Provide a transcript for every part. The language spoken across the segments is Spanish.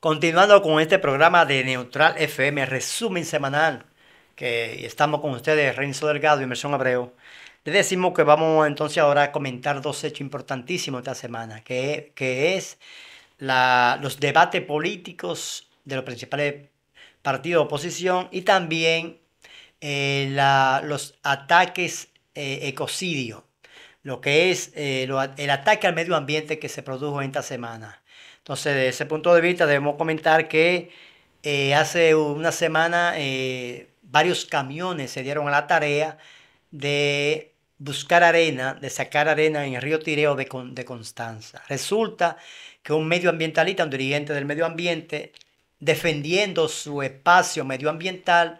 Continuando con este programa de Neutral FM, resumen semanal, que estamos con ustedes, Renzo Delgado y Inmersión Abreu. Les decimos que vamos entonces ahora a comentar dos hechos importantísimos esta semana, que, que es los debates políticos de los principales partidos de oposición y también eh, los ataques eh, ecocidio, lo que es eh, el ataque al medio ambiente que se produjo esta semana. Entonces, de ese punto de vista, debemos comentar que eh, hace una semana eh, varios camiones se dieron a la tarea de buscar arena, de sacar arena en el río Tireo de, Constanza. Resulta que un medioambientalista, un dirigente del medio ambiente, defendiendo su espacio medioambiental,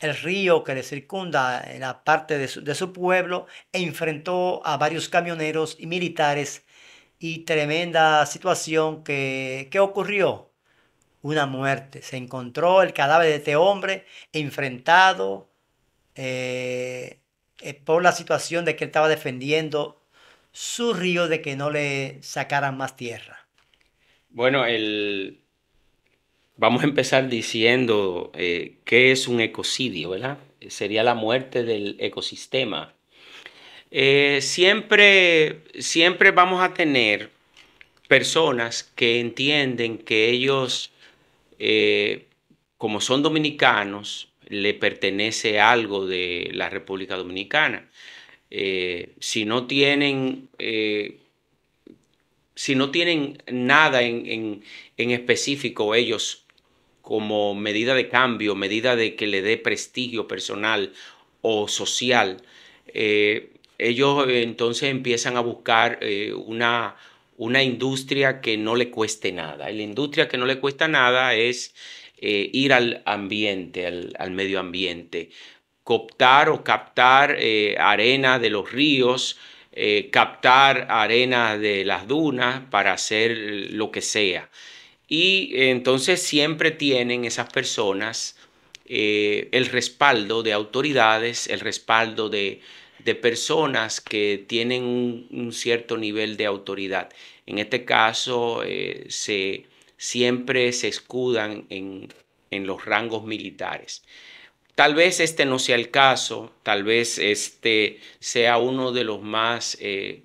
el río que le circunda en eh, la parte de su, pueblo, enfrentó a varios camioneros y militares y tremenda situación que, ocurrió. Una muerte. Se encontró el cadáver de este hombre enfrentado eh, eh, por la situación de que él estaba defendiendo su río de que no le sacaran más tierra. Bueno, el... vamos a empezar diciendo que eh, qué es un ecocidio, ¿verdad? Sería la muerte del ecosistema eh, siempre, siempre vamos a tener personas que entienden que ellos, eh, como son dominicanos, le pertenece algo de la República Dominicana. Eh, si no tienen si no tienen nada en, específico ellos como medida de cambio, medida de que le dé prestigio personal o social, ellos eh, entonces empiezan a buscar eh, una, una industria que no le cueste nada. Y la industria que no le cuesta nada es eh, ir al ambiente, al, medio ambiente, cooptar o captar arena de los ríos, captar arena de las dunas para hacer lo que sea. Y entonces siempre tienen esas personas el respaldo de autoridades, el respaldo de, de personas que tienen un, cierto nivel de autoridad. En este caso, eh, se, siempre se escudan en, los rangos militares. Tal vez este no sea el caso, tal vez este sea uno de los más, eh,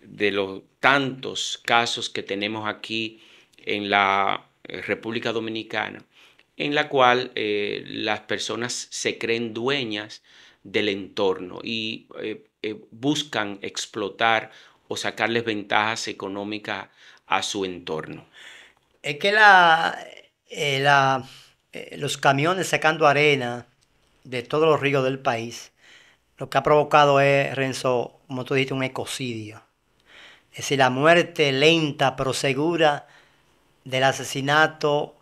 de los tantos casos que tenemos aquí en la eh, República Dominicana, en la cual las personas se creen dueñas del entorno y eh, eh, buscan explotar o sacarles ventajas económicas a su entorno. Es que la, eh, la, los camiones sacando arena de todos los ríos del país, lo que ha provocado es, Renzo, como tú dijiste, un ecocidio. Es decir, la muerte lenta pero segura del asesinato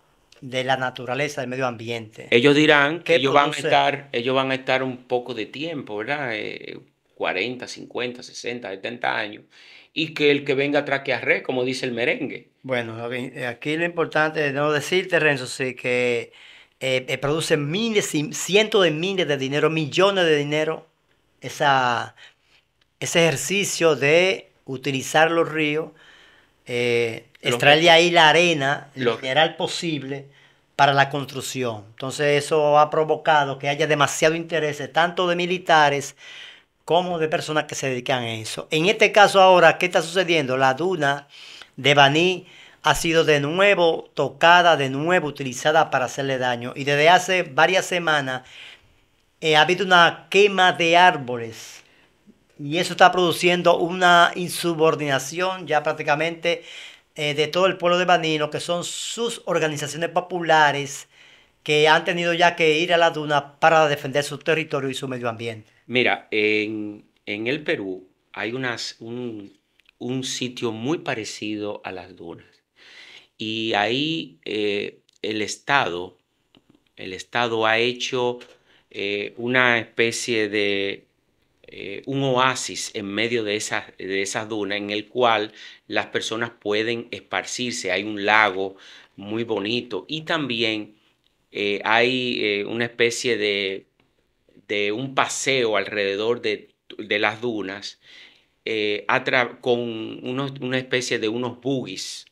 de la naturaleza, del medio ambiente. Ellos dirán que ellos van, a estar, ellos van a estar un poco de tiempo, ¿verdad? 40, 50, 60, 70 años. Y que el que venga atrás que como dice el merengue. Bueno, aquí lo importante es no decirte, Renzo, sí, que eh, eh, produce miles y cientos de miles de dinero, millones de dinero, ese ejercicio de utilizar los ríos. Eh, extraerle ahí la arena, lo mineral posible para la construcción. Entonces eso ha provocado que haya demasiado interés tanto de militares como de personas que se dedican a eso. En este caso ahora, ¿qué está sucediendo? La duna de Baní ha sido de nuevo tocada, de nuevo utilizada para hacerle daño. Y desde hace varias semanas eh, ha habido una quema de árboles. Y eso está produciendo una insubordinación ya prácticamente eh, de todo el pueblo de Banino, que son sus organizaciones populares que han tenido ya que ir a la duna para defender su territorio y su medio ambiente. Mira, en, el Perú hay unas, un, sitio muy parecido a las dunas. Y ahí eh, el Estado, el Estado ha hecho eh, una especie de eh, un oasis en medio de esas de esas dunas en el cual las personas pueden esparcirse. Hay un lago muy bonito y también eh, hay eh, una especie de, de, un paseo alrededor de, de las dunas con una especie de unos buggies,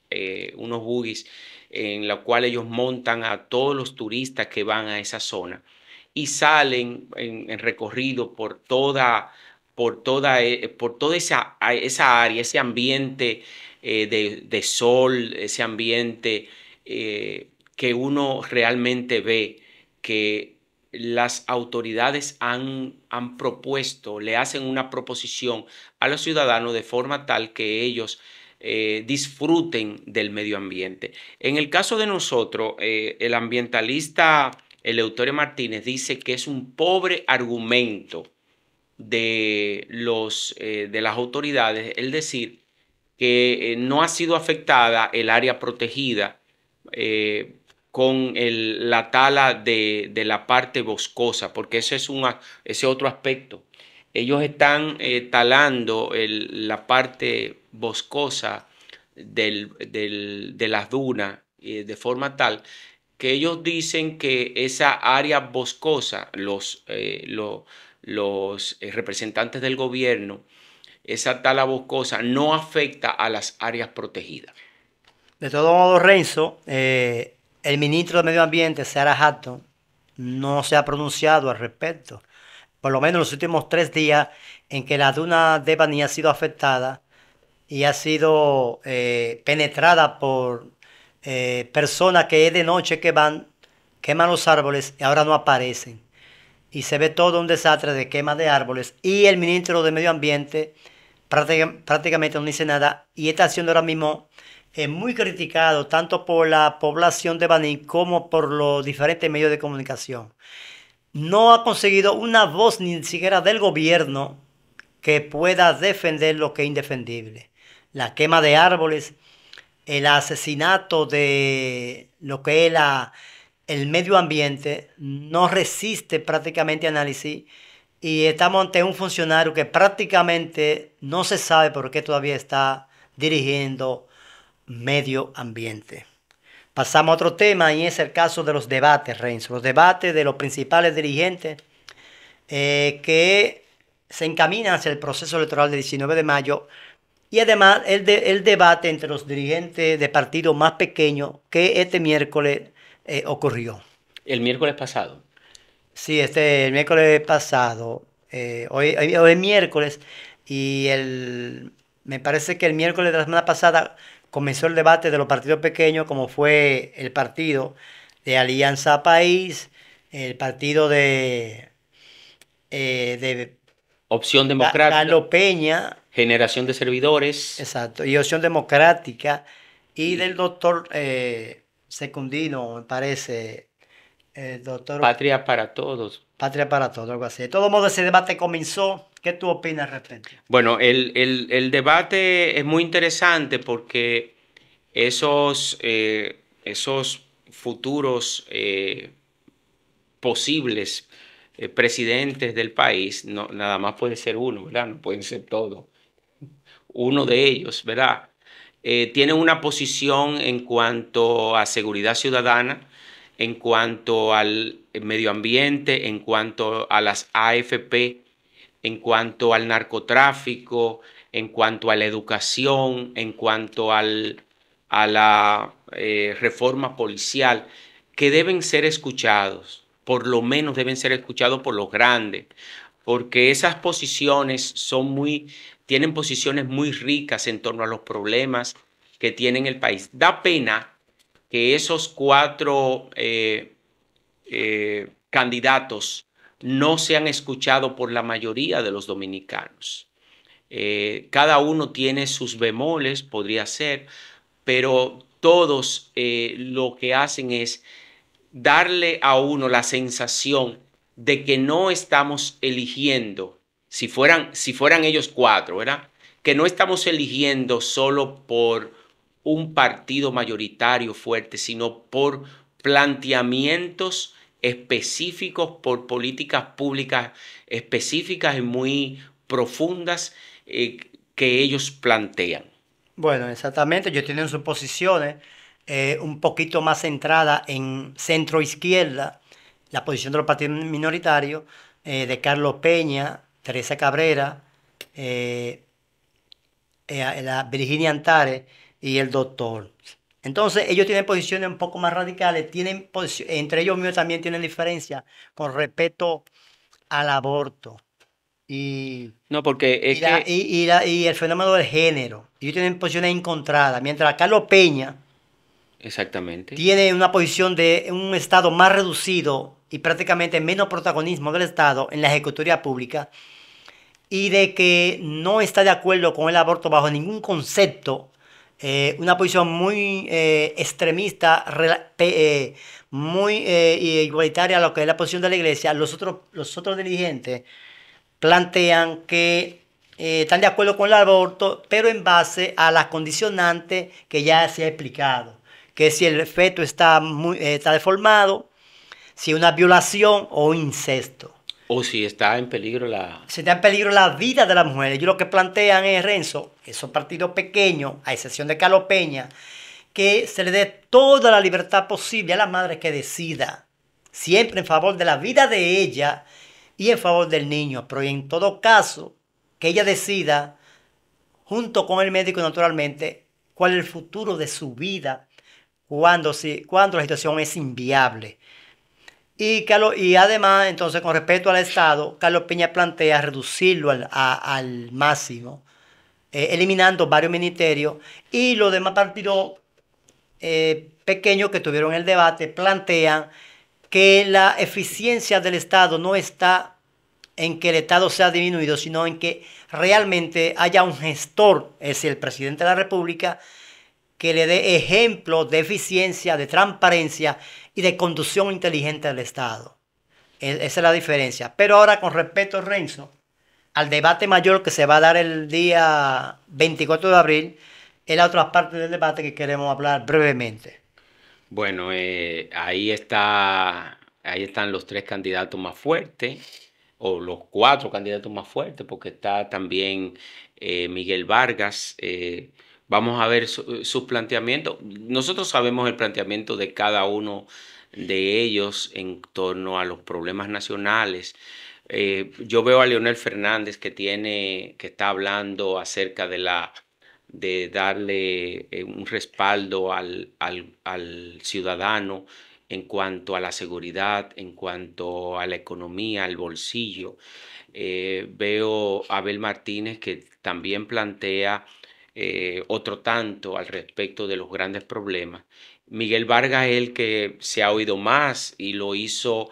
unos buggies en la cual ellos montan a todos los turistas que van a esa zona y salen en, recorrido por toda, por toda, eh, por toda esa, esa área, ese ambiente eh, de, sol, ese ambiente eh, que uno realmente ve que las autoridades han, han propuesto, le hacen una proposición a los ciudadanos de forma tal que ellos disfruten del medio ambiente. En el caso de nosotros, el ambientalista el lectorio Martínez dice que es un pobre argumento de, los, eh, de las autoridades el decir que eh, no ha sido afectada el área protegida eh, con la tala de, la parte boscosa, porque ese es un, ese otro aspecto. Ellos están talando la parte boscosa de las dunas de forma tal que ellos dicen que esa área boscosa, los, eh, eh, representantes del gobierno, esa tala boscosa no afecta a las áreas protegidas. De todo modo, Renzo, eh, el ministro de Medio Ambiente, Sarah Hatton, no se ha pronunciado al respecto. Por lo menos en los últimos tres días en que la duna de Bani ha sido afectada y ha sido penetrada por eh, personas que es de noche que van, queman los árboles y ahora no aparecen. Y se ve todo un desastre de quema de árboles. Y el ministro de Medio Ambiente prácticamente no dice nada. Y está siendo ahora mismo es eh, muy criticado tanto por la población de Baní como por los diferentes medios de comunicación. No ha conseguido una voz ni siquiera del gobierno que pueda defender lo que es indefendible. La quema de árboles, el asesinato de lo que es el medio ambiente no resiste prácticamente análisis y estamos ante un funcionario que prácticamente no se sabe por qué todavía está dirigiendo medio ambiente. Pasamos a otro tema y es el caso de los debates, Reyns, los debates de los principales dirigentes eh, que se encaminan hacia el proceso electoral del 19 de mayo y además el, debate entre los dirigentes de partidos más pequeños que este miércoles eh, ocurrió. ¿El miércoles pasado? Sí, este el miércoles pasado. Eh, hoy, hoy, es miércoles y el, me parece que el miércoles de la semana pasada comenzó el debate de los partidos pequeños, como fue el partido de Alianza País, el partido de, eh, de Opción Democrática. Carlos Peña, generación de servidores. Exacto, y opción democrática. Y, del doctor eh, Secundino, me parece, el eh, doctor... Patria para todos. Patria para todos, algo así. De todos modos, ese debate comenzó. ¿Qué tú opinas al Bueno, el, debate es muy interesante porque esos, eh, esos futuros posibles presidentes del país, no, nada más puede ser uno, ¿verdad? No pueden ser todos uno de ellos, ¿verdad? Eh, tienen una posición en cuanto a seguridad ciudadana, en cuanto al medio ambiente, en cuanto a las AFP, en cuanto al narcotráfico, en cuanto a la educación, en cuanto a la eh, reforma policial, que deben ser escuchados, por lo menos deben ser escuchados por los grandes, porque esas posiciones son muy tienen posiciones muy ricas en torno a los problemas que tiene el país. Da pena que esos cuatro eh, eh, candidatos no sean escuchados por la mayoría de los dominicanos. Eh, cada uno tiene sus bemoles, podría ser, pero todos lo que hacen es darle a uno la sensación de que no estamos eligiendo si fueran, si fueran ellos cuatro, ¿verdad? Que no estamos eligiendo solo por un partido mayoritario fuerte, sino por planteamientos específicos, por políticas públicas específicas y muy profundas eh, que ellos plantean. Bueno, exactamente, yo tienen sus posiciones eh, un poquito más centrada en centro izquierda, la posición de los partidos minoritarios, eh, de Carlos Peña, Teresa Cabrera, eh, eh, la Virginia Antares y el doctor. Entonces, ellos tienen posiciones un poco más radicales, tienen entre ellos mismos también tienen diferencia con respecto al aborto. Y, no, porque es el fenómeno del género. Ellos tienen posiciones encontradas. Mientras Carlos Peña Exactamente. tiene una posición de un estado más reducido y prácticamente menos protagonismo del Estado en la ejecutoria pública y de que no está de acuerdo con el aborto bajo ningún concepto, eh, una posición muy eh, extremista, eh, muy igualitaria a lo que es la posición de la iglesia, los otros, los otros dirigentes plantean que están de acuerdo con el aborto, pero en base a la condicionante que ya se ha explicado, que si el feto está, muy, está deformado, si una violación o incesto. O si está en peligro la... Si está en peligro la vida de la mujer... Yo lo que plantean es, Renzo, esos partidos pequeños, a excepción de Carlos Peña, que se le dé toda la libertad posible a la madre que decida, siempre en favor de la vida de ella y en favor del niño, pero en todo caso, que ella decida, junto con el médico naturalmente, cuál es el futuro de su vida cuando, cuando la situación es inviable. Y, y además, entonces, con respecto al Estado, Carlos Peña plantea reducirlo al, máximo, eh, eliminando varios ministerios y los demás partidos eh, pequeños que tuvieron el debate plantean que la eficiencia del Estado no está en que el Estado sea disminuido, sino en que realmente haya un gestor, es el presidente de la República, que le dé ejemplo de eficiencia, de transparencia y de conducción inteligente del Estado. E, esa es la diferencia. Pero ahora con respecto, Renzo, al debate mayor que se va a dar el día 24 de abril, es la otra parte del debate que queremos hablar brevemente. Bueno, eh, ahí, está, ahí están los tres candidatos más fuertes, o los cuatro candidatos más fuertes, porque está también eh, Miguel Vargas. Eh, Vamos a ver sus planteamientos. Nosotros sabemos el planteamiento de cada uno de ellos en torno a los problemas nacionales. Eh, yo veo a Leonel Fernández que tiene, que está hablando acerca de la de darle eh, un respaldo al, ciudadano en cuanto a la seguridad, en cuanto a la economía, al bolsillo. Eh, veo a Abel Martínez que también plantea eh, otro tanto al respecto de los grandes problemas. Miguel Vargas es el que se ha oído más y lo hizo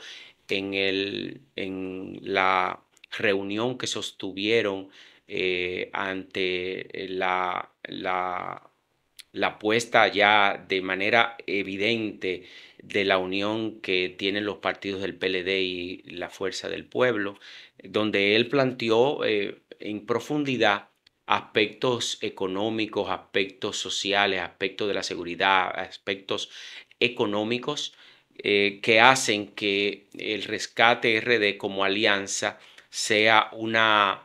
en, el, en la reunión que sostuvieron eh, ante la, la, puesta ya de manera evidente de la unión que tienen los partidos del PLD y la Fuerza del Pueblo, donde él planteó eh, en profundidad aspectos económicos, aspectos sociales, aspectos de la seguridad, aspectos económicos eh, que hacen que el rescate RD como alianza sea una,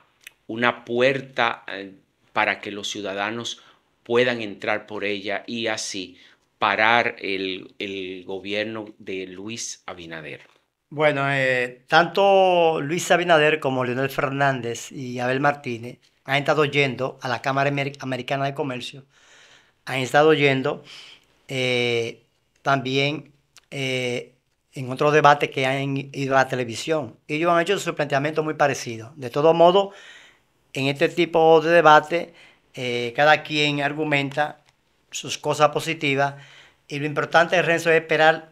una puerta eh, para que los ciudadanos puedan entrar por ella y así parar el, gobierno de Luis Abinader. Bueno, eh, tanto Luis Abinader como Leonel Fernández y Abel Martínez han estado yendo a la Cámara Americana de Comercio, han estado yendo eh, también eh, en otros debates que han ido a la televisión. Ellos han hecho su planteamiento muy parecido. De todo modo, en este tipo de debate, eh, cada quien argumenta sus cosas positivas y lo importante, Renzo, es esperar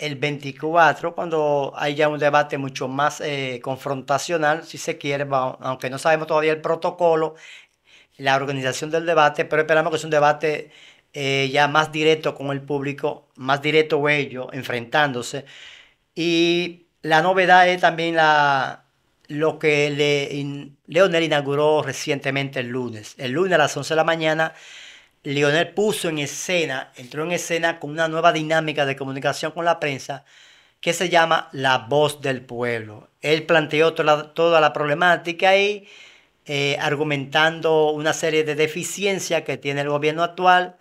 el 24, cuando haya un debate mucho más eh, confrontacional, si se quiere, aunque no sabemos todavía el protocolo, la organización del debate, pero esperamos que sea un debate eh, ya más directo con el público, más directo ellos, enfrentándose. Y la novedad es también la, lo que Leonel inauguró recientemente el lunes. El lunes a las 11 de la mañana Lionel puso en escena, entró en escena con una nueva dinámica de comunicación con la prensa que se llama La Voz del Pueblo. Él planteó toda, la problemática ahí, eh, argumentando una serie de deficiencias que tiene el gobierno actual,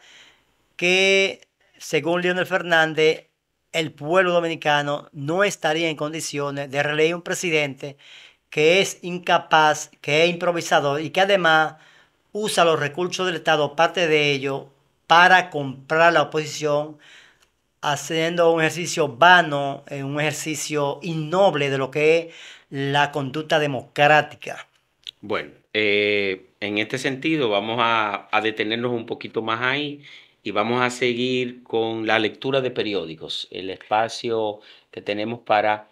que según Leonel Fernández, el pueblo dominicano no estaría en condiciones de releer un presidente que es incapaz, que es improvisador y que además usa los recursos del Estado, parte de ello, para comprar la oposición, haciendo un ejercicio vano, eh, un ejercicio innoble de lo que es la conducta democrática. Bueno, eh, en este sentido vamos a, detenernos un poquito más ahí y vamos a seguir con la lectura de periódicos, el espacio que tenemos para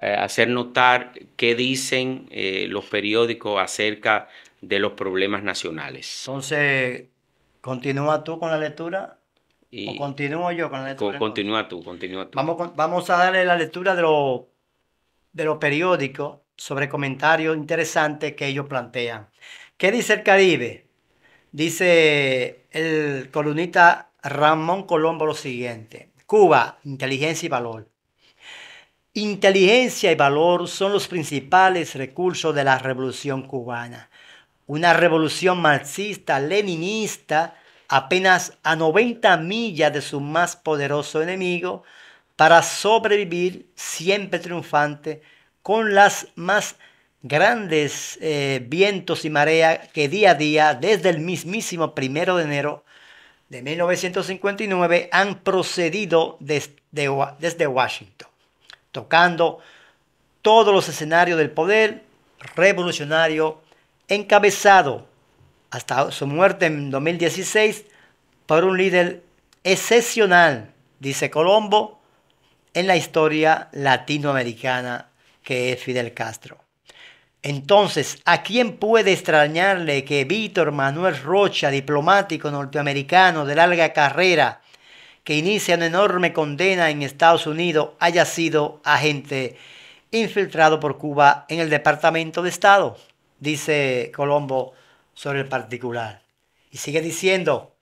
eh, hacer notar qué dicen los periódicos acerca de los problemas nacionales. Entonces, continúa tú con la lectura. o continúo yo con la lectura. continúa tú, continúa tú. Vamos, vamos a darle la lectura de, lo, de los periódicos sobre comentarios interesantes que ellos plantean. ¿Qué dice el Caribe? Dice el columnista Ramón Colombo lo siguiente. Cuba, inteligencia y valor. Inteligencia y valor son los principales recursos de la revolución cubana una revolución marxista-leninista apenas a 90 millas de su más poderoso enemigo para sobrevivir siempre triunfante con las más grandes eh, vientos y mareas que día a día desde el mismísimo primero de enero de 1959 han procedido desde, desde Washington, tocando todos los escenarios del poder revolucionario encabezado hasta su muerte en 2016 por un líder excepcional, dice Colombo, en la historia latinoamericana que es Fidel Castro. Entonces, ¿a quién puede extrañarle que Víctor Manuel Rocha, diplomático norteamericano de larga carrera, que inicia una enorme condena en Estados Unidos, haya sido agente infiltrado por Cuba en el Departamento de Estado? dice Colombo sobre el particular. Y sigue diciendo,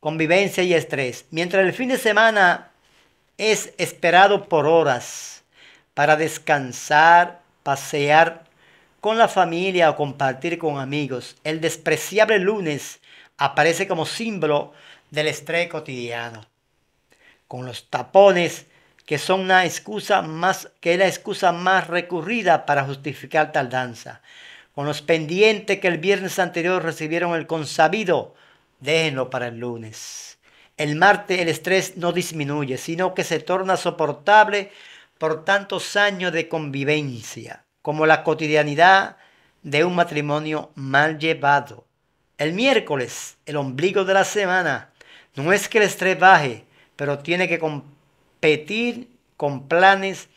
convivencia y estrés. Mientras el fin de semana es esperado por horas para descansar, pasear con la familia o compartir con amigos, el despreciable lunes aparece como símbolo del estrés cotidiano. Con los tapones que son una excusa más, que es la excusa más recurrida para justificar tal danza. Con los pendientes que el viernes anterior recibieron el consabido, déjenlo para el lunes. El martes el estrés no disminuye, sino que se torna soportable por tantos años de convivencia, como la cotidianidad de un matrimonio mal llevado. El miércoles, el ombligo de la semana, no es que el estrés baje, pero tiene que Petir con planes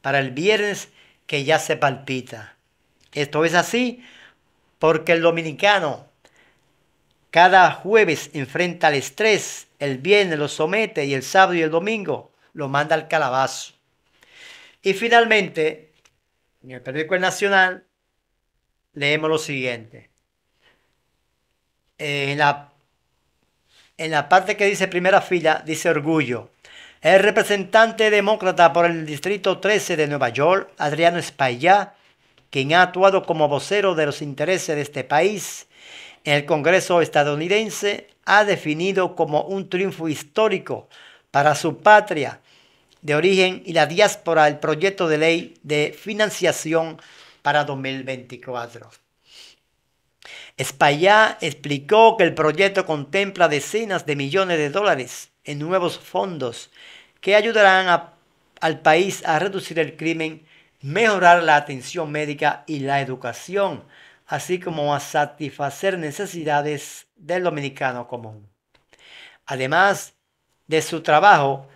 para el viernes que ya se palpita. Esto es así porque el dominicano cada jueves enfrenta el estrés, el viernes lo somete y el sábado y el domingo lo manda al calabazo. Y finalmente, en el periódico Nacional, leemos lo siguiente. Eh, en la, en la parte que dice primera fila, dice orgullo. El representante demócrata por el Distrito 13 de Nueva York, Adriano Espaillá, quien ha actuado como vocero de los intereses de este país en el Congreso estadounidense, ha definido como un triunfo histórico para su patria de origen y la diáspora el proyecto de ley de financiación para 2024. Espaillá explicó que el proyecto contempla decenas de millones de dólares en nuevos fondos que ayudarán al país a reducir el crimen, mejorar la atención médica y la educación, así como a satisfacer necesidades del dominicano común. Además de su trabajo,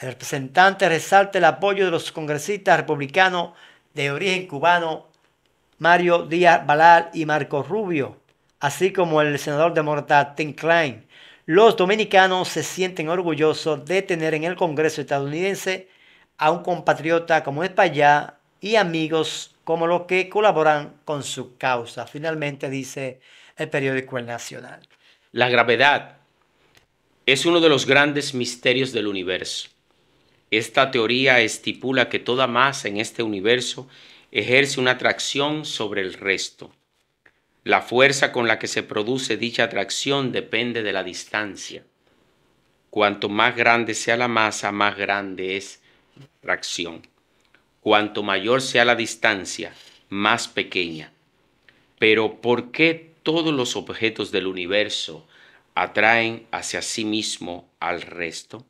el representante resalta el apoyo de los congresistas republicanos de origen cubano Mario Díaz Balal y Marco Rubio, así como el senador demócrata Tim Klein, los dominicanos se sienten orgullosos de tener en el Congreso estadounidense a un compatriota como Espaillá y amigos como los que colaboran con su causa. Finalmente dice el periódico El Nacional. La gravedad es uno de los grandes misterios del universo. Esta teoría estipula que toda masa en este universo ejerce una atracción sobre el resto. La fuerza con la que se produce dicha atracción depende de la distancia. Cuanto más grande sea la masa, más grande es la atracción. Cuanto mayor sea la distancia, más pequeña. Pero ¿por qué todos los objetos del universo atraen hacia sí mismo al resto?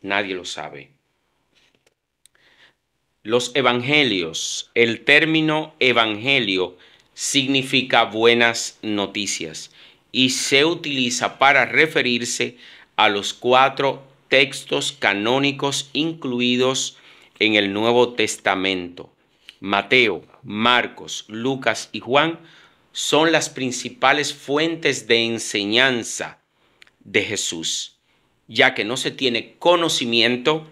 Nadie lo sabe. Los evangelios, el término evangelio, significa buenas noticias y se utiliza para referirse a los cuatro textos canónicos incluidos en el Nuevo Testamento. Mateo, Marcos, Lucas y Juan son las principales fuentes de enseñanza de Jesús, ya que no se tiene conocimiento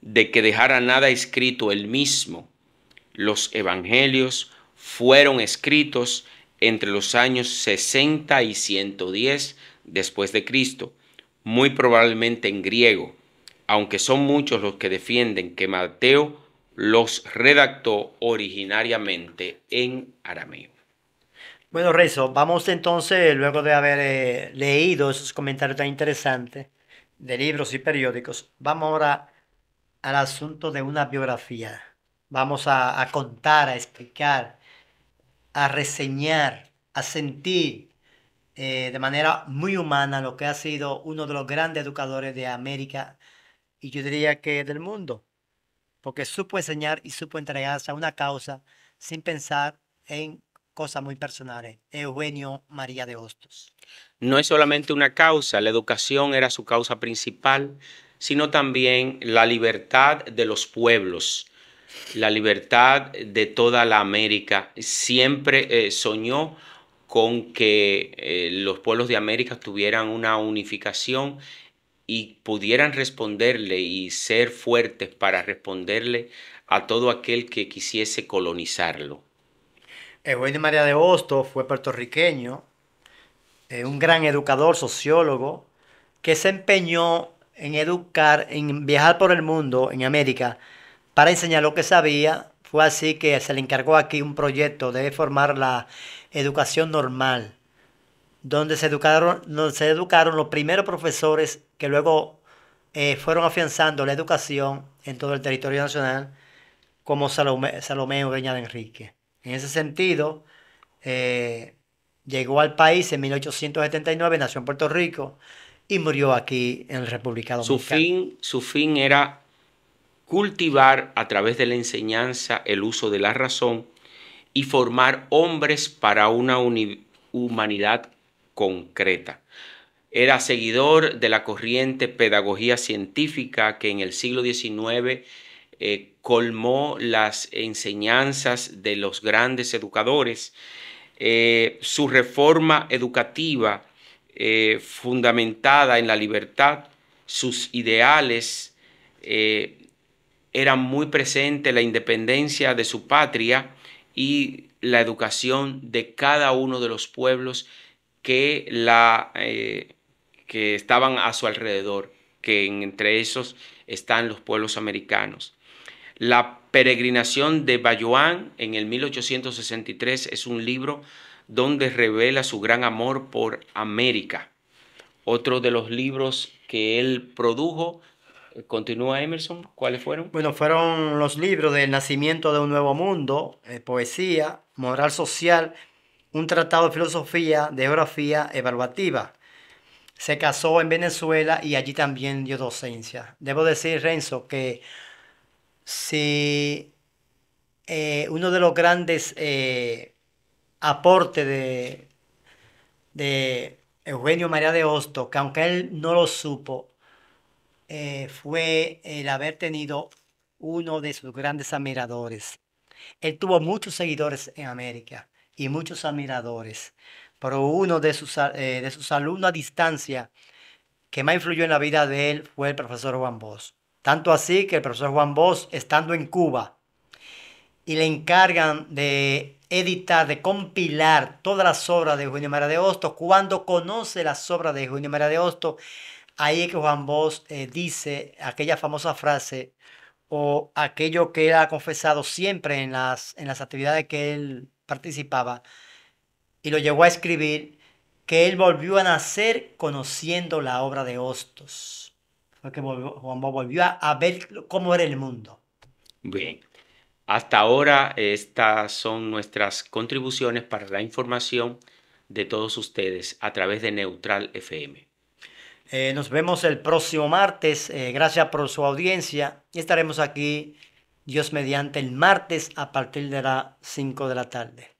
de que dejara nada escrito él mismo. Los evangelios fueron escritos entre los años 60 y 110 después de Cristo, muy probablemente en griego, aunque son muchos los que defienden que Mateo los redactó originariamente en arameo. Bueno, Rezo, vamos entonces, luego de haber eh, leído esos comentarios tan interesantes de libros y periódicos, vamos ahora al asunto de una biografía. Vamos a contar, a explicar a reseñar, a sentir eh, de manera muy humana lo que ha sido uno de los grandes educadores de América y yo diría que del mundo, porque supo enseñar y supo entregarse a una causa sin pensar en cosas muy personales. Eugenio María de Hostos. No es solamente una causa, la educación era su causa principal, sino también la libertad de los pueblos la libertad de toda la América, siempre eh, soñó con que eh, los pueblos de América tuvieran una unificación y pudieran responderle y ser fuertes para responderle a todo aquel que quisiese colonizarlo. Eugenio eh, María de Hosto fue puertorriqueño, un gran educador, sociólogo, que se empeñó en educar, en viajar por el mundo, en América, para enseñar lo que sabía. Fue así que se le encargó aquí un proyecto de formar la educación normal, donde se educaron, los primeros profesores que luego eh, fueron afianzando la educación en todo el territorio nacional, como Salomé, beñal de Enrique. En ese sentido, eh, llegó al país en 1879, nació en Puerto Rico y murió aquí en la República Dominicana. Su fin, su fin era cultivar a través de la enseñanza el uso de la razón y formar hombres para una humanidad concreta. Era seguidor de la corriente pedagogía científica que en el siglo XIX eh, colmó las enseñanzas de los grandes educadores. Eh, su reforma educativa eh, fundamentada en la libertad, sus ideales era muy presente la independencia de su patria y la educación de cada uno de los pueblos que, la, eh, que estaban a su alrededor, que entre esos están los pueblos americanos. La peregrinación de Bayoán en el 1863 es un libro donde revela su gran amor por América. Otro de los libros que él produjo ¿Continúa Emerson? ¿Cuáles fueron? Bueno, fueron los libros del Nacimiento de un Nuevo Mundo, eh, Poesía, Moral Social, un tratado de filosofía, de geografía evaluativa. Se casó en Venezuela y allí también dio docencia. Debo decir, Renzo, que si eh, uno de los grandes eh, aportes de, de Eugenio María de Hosto, que aunque él no lo supo, eh, fue el haber tenido uno de sus grandes admiradores. Él tuvo muchos seguidores en América y muchos admiradores, pero uno de sus, eh, de sus alumnos a distancia que más influyó en la vida de él fue el profesor Juan Bosch. Tanto así que el profesor Juan Bosch, estando en Cuba, y le encargan de editar, de compilar todas las obras de Eugenio María de Hosto, cuando conoce las obras de Eugenio María de Hosto, Ahí es que Juan Bosch eh, dice aquella famosa frase o aquello que él ha confesado siempre en las, en las actividades que él participaba y lo llegó a escribir, que él volvió a nacer conociendo la obra de Hostos. Porque Juan Bosch volvió a ver cómo era el mundo. Bien, hasta ahora estas son nuestras contribuciones para la información de todos ustedes a través de Neutral FM. Eh, nos vemos el próximo martes. Eh, gracias por su audiencia. Y estaremos aquí, Dios mediante, el martes a partir de las 5 de la tarde.